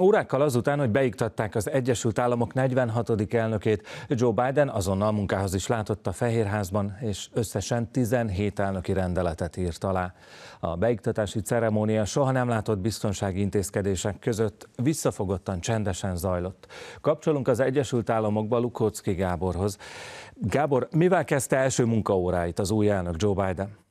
Órákkal azután, hogy beiktatták az Egyesült Államok 46. elnökét, Joe Biden azonnal munkához is látott a Fehérházban, és összesen 17 elnöki rendeletet írt alá. A beiktatási ceremónia soha nem látott biztonsági intézkedések között visszafogottan csendesen zajlott. Kapcsolunk az Egyesült Államokba Lukóczki Gáborhoz. Gábor, mivel kezdte első munkaóráit az új elnök Joe Biden?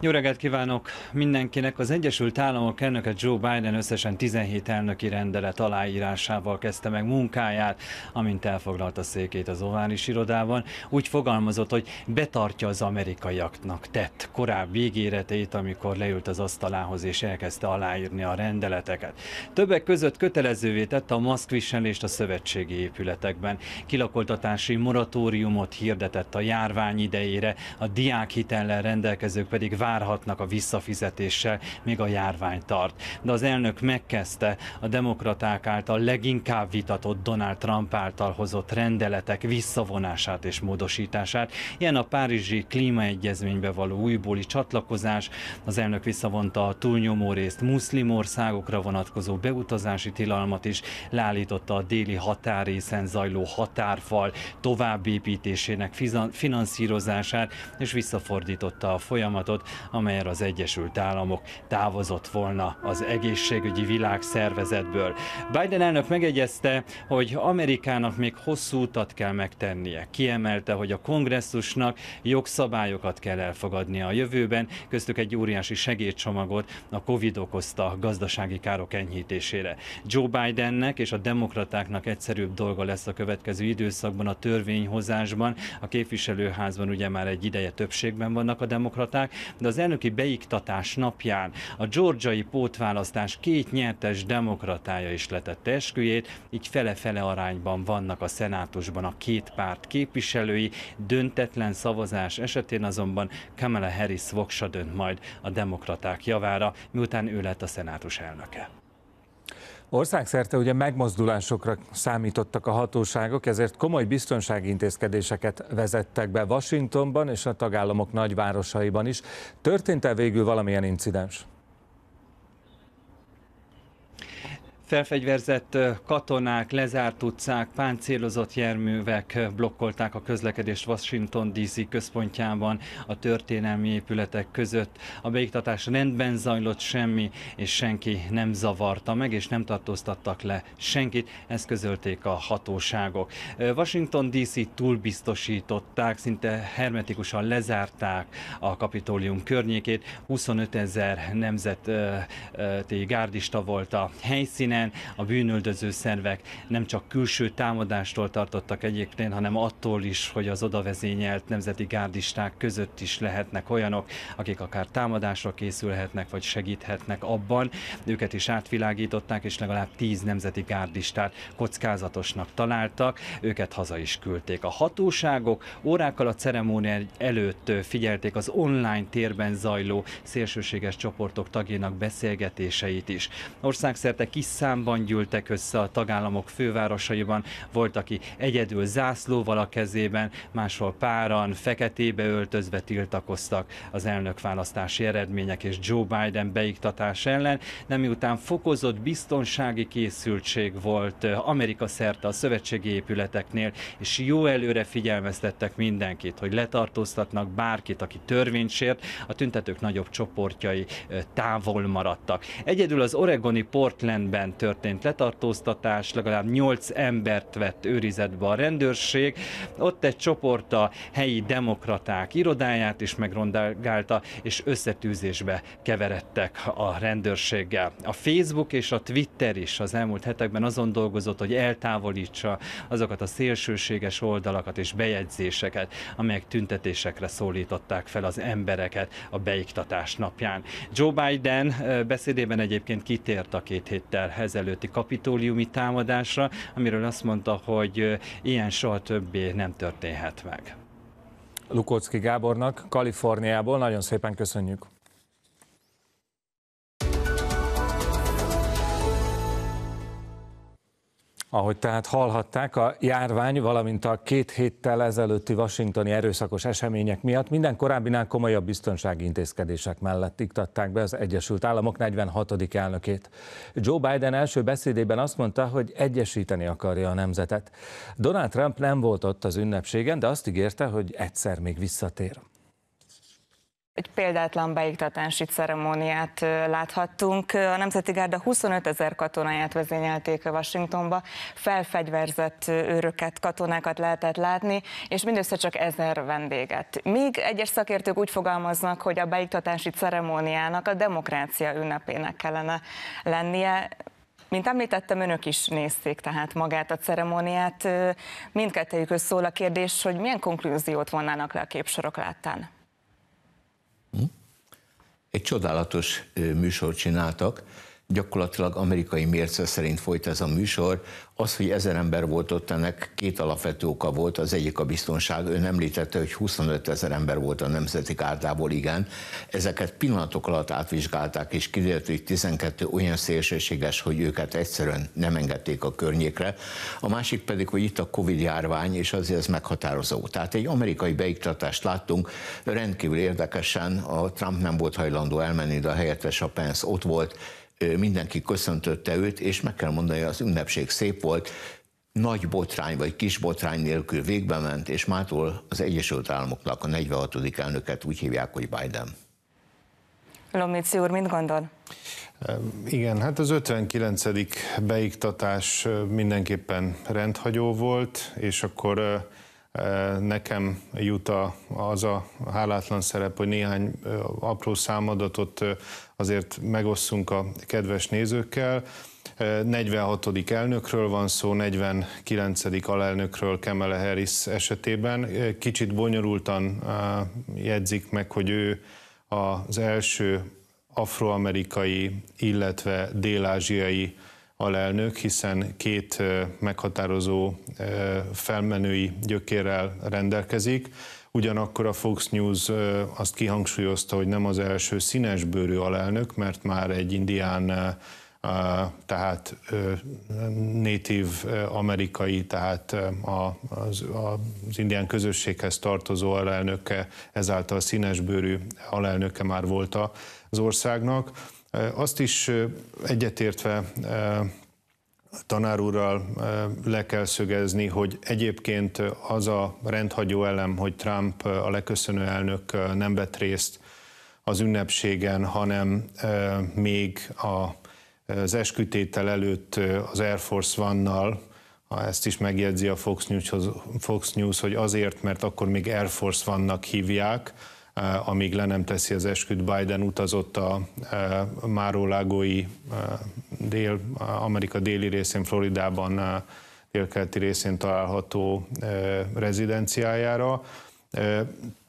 Jó reggelt kívánok mindenkinek! Az Egyesült Államok elnöke Joe Biden összesen 17 elnöki rendelet aláírásával kezdte meg munkáját, amint elfoglalta székét az ovális irodában. Úgy fogalmazott, hogy betartja az amerikaiaknak tett korábbi ígéretét, amikor leült az asztalához és elkezdte aláírni a rendeleteket. Többek között kötelezővé tette a maszkviselést a szövetségi épületekben. Kilakoltatási moratóriumot hirdetett a járvány idejére, a diákhitellel rendelkezők pedig várhatnak a visszafizetéssel, még a járvány tart. De az elnök megkezdte a demokraták által leginkább vitatott Donald Trump által hozott rendeletek visszavonását és módosítását. Ilyen a Párizsi klímaegyezménybe való újbóli csatlakozás. Az elnök visszavonta a túlnyomó részt muszlim országokra vonatkozó beutazási tilalmat is, leállította a déli határészen zajló határfal továbbépítésének finanszírozását, és visszafordította a folyamatot amelyen az Egyesült Államok távozott volna az egészségügyi világszervezetből. Biden elnök megegyezte, hogy Amerikának még hosszú utat kell megtennie. Kiemelte, hogy a kongresszusnak jogszabályokat kell elfogadnia a jövőben, köztük egy óriási segédcsomagot a Covid okozta gazdasági károk enyhítésére. Joe Bidennek és a demokratáknak egyszerűbb dolga lesz a következő időszakban a törvényhozásban. A képviselőházban ugye már egy ideje többségben vannak a demokraták, de az elnöki beiktatás napján a georgiai pótválasztás két nyertes demokratája is letette esküjét, így fele-fele arányban vannak a szenátusban a két párt képviselői, döntetlen szavazás esetén azonban Kamala Harris voksa dönt majd a demokraták javára, miután ő lett a szenátus elnöke. Országszerte ugye megmozdulásokra számítottak a hatóságok, ezért komoly biztonsági intézkedéseket vezettek be Washingtonban és a tagállamok nagyvárosaiban is. Történt-e végül valamilyen incidens? Felfegyverzett katonák, lezárt utcák, páncélozott járművek blokkolták a közlekedést Washington DC központjában a történelmi épületek között. A beiktatás rendben zajlott semmi, és senki nem zavarta meg, és nem tartóztattak le senkit, ezt közölték a hatóságok. Washington DC túlbiztosították, szinte hermetikusan lezárták a kapitólium környékét, 25 ezer nemzeti gárdista volt a helyszínen, helyen a bűnöldöző szervek nem csak külső támadástól tartottak egyébként, hanem attól is, hogy az odavezényelt nemzeti gárdisták között is lehetnek olyanok, akik akár támadásra készülhetnek, vagy segíthetnek abban. Őket is átvilágították, és legalább tíz nemzeti gárdistát kockázatosnak találtak, őket haza is küldték. A hatóságok órákkal a ceremónia előtt figyelték az online térben zajló szélsőséges csoportok tagjának beszélgetéseit is. Országszerte kiszáll számban gyűltek össze a tagállamok fővárosaiban, volt, aki egyedül zászlóval a kezében, máshol páran, feketébe öltözve tiltakoztak az választási eredmények és Joe Biden beiktatás ellen, nem miután fokozott biztonsági készültség volt eh, Amerika szerte a szövetségi épületeknél, és jó előre figyelmeztettek mindenkit, hogy letartóztatnak bárkit, aki törvényt sért, a tüntetők nagyobb csoportjai eh, távol maradtak. Egyedül az oregoni Portlandben ellen történt letartóztatás, legalább 8 embert vett őrizetbe a rendőrség. Ott egy csoport a helyi demokraták irodáját is megrondálgálta, és összetűzésbe keveredtek a rendőrséggel. A Facebook és a Twitter is az elmúlt hetekben azon dolgozott, hogy eltávolítsa azokat a szélsőséges oldalakat és bejegyzéseket, amelyek tüntetésekre szólították fel az embereket a beiktatás napján. Joe Biden beszédében egyébként kitért a két héttel nappal előtti kapitóliumi támadásra, amiről azt mondta, hogy ilyen soha többé nem történhet meg. Lukocki Gábornak Kaliforniából nagyon szépen köszönjük. Ahogy tehát hallhatták, a járvány, valamint a két héttel ezelőtti washingtoni erőszakos események miatt minden korábbinál komolyabb biztonsági intézkedések mellett iktatták be az Egyesült Államok 46. elnökét. Joe Biden első beszédében azt mondta, hogy egyesíteni akarja a nemzetet. Donald Trump nem volt ott az ünnepségen, de azt ígérte, hogy egyszer még visszatér egy példátlan beiktatási ceremóniát láthattunk. A Nemzeti Gárda 25 ezer katonáját vezényelték Washingtonba, felfegyverzett őröket, katonákat lehetett látni, és mindössze csak ezer vendéget. Míg egyes szakértők úgy fogalmaznak, hogy a beiktatási ceremóniának a demokrácia ünnepének kellene lennie, mint említettem, önök is nézték tehát magát a ceremóniát. Mindkettőjükhöz szól a kérdés, hogy milyen konklúziót vonnának le a képsorok láttán? Hm? Egy csodálatos műsort csináltak, gyakorlatilag amerikai mérce szerint folyt ez a műsor. Az, hogy ezer ember volt ott, ennek két alapvető oka volt. Az egyik a biztonság. Ön említette, hogy 25 ezer ember volt a Nemzeti Gárdából, igen. Ezeket pillanatok alatt átvizsgálták, és kiderült, hogy 12 olyan szélsőséges, hogy őket egyszerűen nem engedték a környékre. A másik pedig, hogy itt a Covid-járvány, és azért ez meghatározó. Tehát egy amerikai beiktatást láttunk, rendkívül érdekesen a Trump nem volt hajlandó elmenni, de a helyettes a Pence ott volt, mindenki köszöntötte őt, és meg kell mondani, az ünnepség szép volt, nagy botrány vagy kis botrány nélkül végbe ment, és mától az Egyesült Államoknak a 46. elnöket úgy hívják, hogy Biden. Lomnici úr, mit gondol? Igen, hát az 59. beiktatás mindenképpen rendhagyó volt, és akkor Nekem jut a, az a hálátlan szerep, hogy néhány apró számadatot azért megosszunk a kedves nézőkkel. 46. elnökről van szó, 49. alelnökről Kemele Harris esetében. Kicsit bonyolultan jegyzik meg, hogy ő az első afroamerikai, illetve dél-ázsiai alelnök, hiszen két meghatározó felmenői gyökérrel rendelkezik. Ugyanakkor a Fox News azt kihangsúlyozta, hogy nem az első színesbőrű alelnök, mert már egy indián tehát native amerikai, tehát az, indián közösséghez tartozó alelnöke, ezáltal színesbőrű alelnöke már volt az országnak. Azt is egyetértve Tanárúrral le kell szögezni, hogy egyébként az a rendhagyó elem, hogy Trump a leköszönő elnök nem vett részt az ünnepségen, hanem még a az eskütétel előtt az Air Force vannal, nal ezt is megjegyzi a Fox News, Fox News, hogy azért, mert akkor még Air Force vannak hívják, amíg le nem teszi az esküt, Biden utazott a Márólágói dél, Amerika déli részén, Floridában, délkeleti részén található rezidenciájára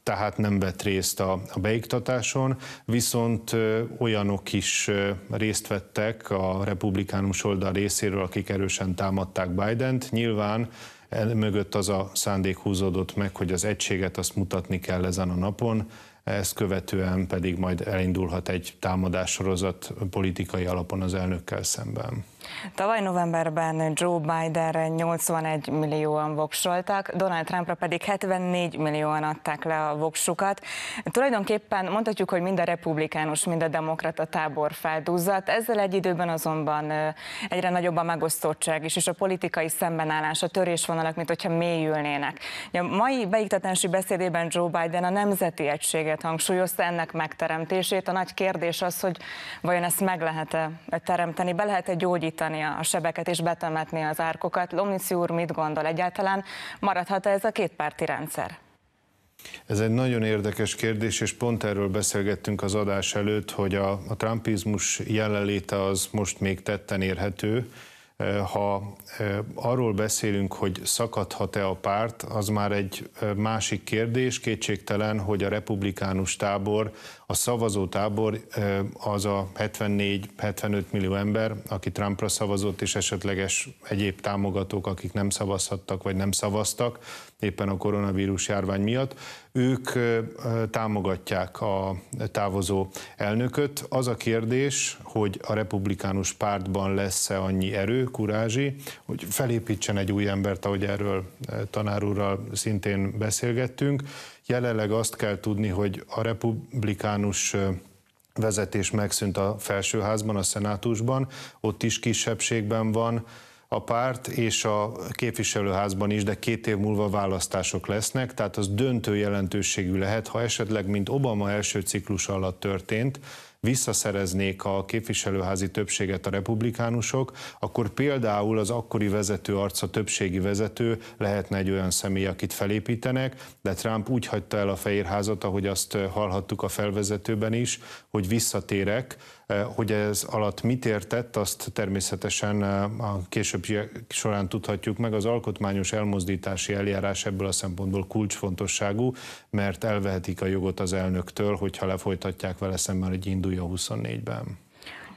tehát nem vett részt a, a beiktatáson, viszont olyanok is részt vettek a republikánus oldal részéről, akik erősen támadták Bident. Nyilván e, mögött az a szándék húzódott meg, hogy az egységet azt mutatni kell ezen a napon, ezt követően pedig majd elindulhat egy támadássorozat politikai alapon az elnökkel szemben. Tavaly novemberben Joe Bidenre 81 millióan voksoltak, Donald Trumpra pedig 74 millióan adták le a voksukat. Tulajdonképpen mondhatjuk, hogy mind a republikánus, mind a demokrata tábor feldúzzat. Ezzel egy időben azonban egyre nagyobb a megosztottság is, és a politikai szembenállás, a törésvonalak, mint hogyha mélyülnének. A mai beiktatási beszédében Joe Biden a nemzeti egységet hangsúlyozta, ennek megteremtését. A nagy kérdés az, hogy vajon ezt meg lehet-e teremteni, be lehet-e gyógyítani gyógyítani a sebeket és betemetni az árkokat. Lomnici úr mit gondol egyáltalán? Maradhat -e ez a kétpárti rendszer? Ez egy nagyon érdekes kérdés, és pont erről beszélgettünk az adás előtt, hogy a, a trumpizmus jelenléte az most még tetten érhető, ha arról beszélünk, hogy szakadhat-e a párt, az már egy másik kérdés, kétségtelen, hogy a republikánus tábor, a szavazó tábor az a 74-75 millió ember, aki Trumpra szavazott, és esetleges egyéb támogatók, akik nem szavazhattak vagy nem szavaztak, éppen a koronavírus járvány miatt. Ők támogatják a távozó elnököt. Az a kérdés, hogy a republikánus pártban lesz-e annyi erő, kurázsi, hogy felépítsen egy új embert, ahogy erről tanárúrral szintén beszélgettünk. Jelenleg azt kell tudni, hogy a republikánus vezetés megszűnt a felsőházban, a szenátusban, ott is kisebbségben van, a párt és a képviselőházban is, de két év múlva választások lesznek, tehát az döntő jelentőségű lehet, ha esetleg, mint Obama első ciklus alatt történt, visszaszereznék a képviselőházi többséget a republikánusok, akkor például az akkori vezető arca többségi vezető lehetne egy olyan személy, akit felépítenek, de Trump úgy hagyta el a fehérházat, ahogy azt hallhattuk a felvezetőben is, hogy visszatérek, Eh, hogy ez alatt mit értett, azt természetesen eh, a később során tudhatjuk meg. Az alkotmányos elmozdítási eljárás ebből a szempontból kulcsfontosságú, mert elvehetik a jogot az elnöktől, hogyha lefolytatják vele szemben, hogy indulja 24-ben.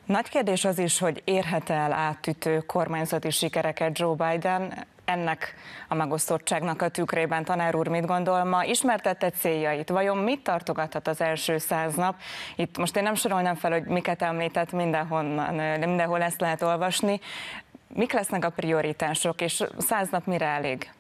Nagy kérdés az is, hogy érhet el átütő kormányzati sikereket Joe Biden, ennek a megosztottságnak a tükrében tanár úr mit gondol ma, ismertette céljait, vajon mit tartogathat az első száz nap? Itt most én nem sorolnám fel, hogy miket említett mindenhonnan, mindenhol ezt lehet olvasni. Mik lesznek a prioritások, és száz nap mire elég?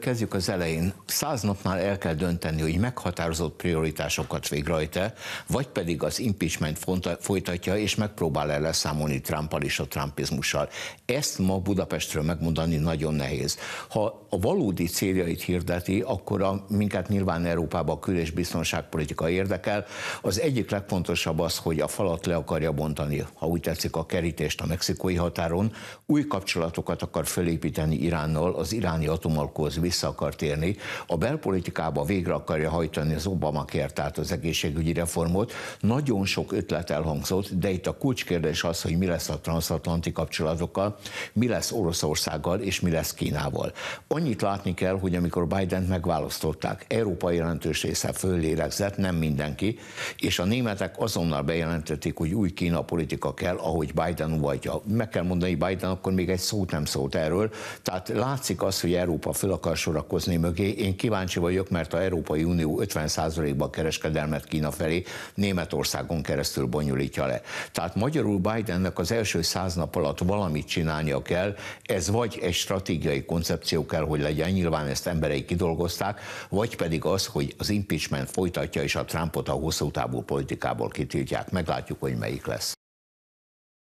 Kezdjük az elején. Száz napnál el kell dönteni, hogy meghatározott prioritásokat vég rajta, vagy pedig az impeachment folytatja, és megpróbál el leszámolni Trumpal és a trumpizmussal. Ezt ma Budapestről megmondani nagyon nehéz. Ha a valódi céljait hirdeti, akkor a, minket nyilván Európába a kül- és biztonságpolitika érdekel. Az egyik legfontosabb az, hogy a falat le akarja bontani, ha úgy tetszik, a kerítést a mexikói határon, új kapcsolatokat akar felépíteni Iránnal, az iráni atomalkó Obamahoz vissza akar térni, a belpolitikába végre akarja hajtani az Obama tehát az egészségügyi reformot. Nagyon sok ötlet elhangzott, de itt a kulcskérdés az, hogy mi lesz a transatlanti kapcsolatokkal, mi lesz Oroszországgal és mi lesz Kínával. Annyit látni kell, hogy amikor Biden megválasztották, Európa jelentős része föllélegzett, nem mindenki, és a németek azonnal bejelentették, hogy új Kína politika kell, ahogy Biden vagy. Meg kell mondani, Biden akkor még egy szót nem szólt erről. Tehát látszik az, hogy Európa föl akar sorakozni mögé. Én kíváncsi vagyok, mert a Európai Unió 50%-ban kereskedelmet Kína felé Németországon keresztül bonyolítja le. Tehát magyarul Bidennek az első száz nap alatt valamit csinálnia kell, ez vagy egy stratégiai koncepció kell, hogy legyen, nyilván ezt emberei kidolgozták, vagy pedig az, hogy az impeachment folytatja, és a Trumpot a hosszú távú politikából kitiltják. Meglátjuk, hogy melyik lesz.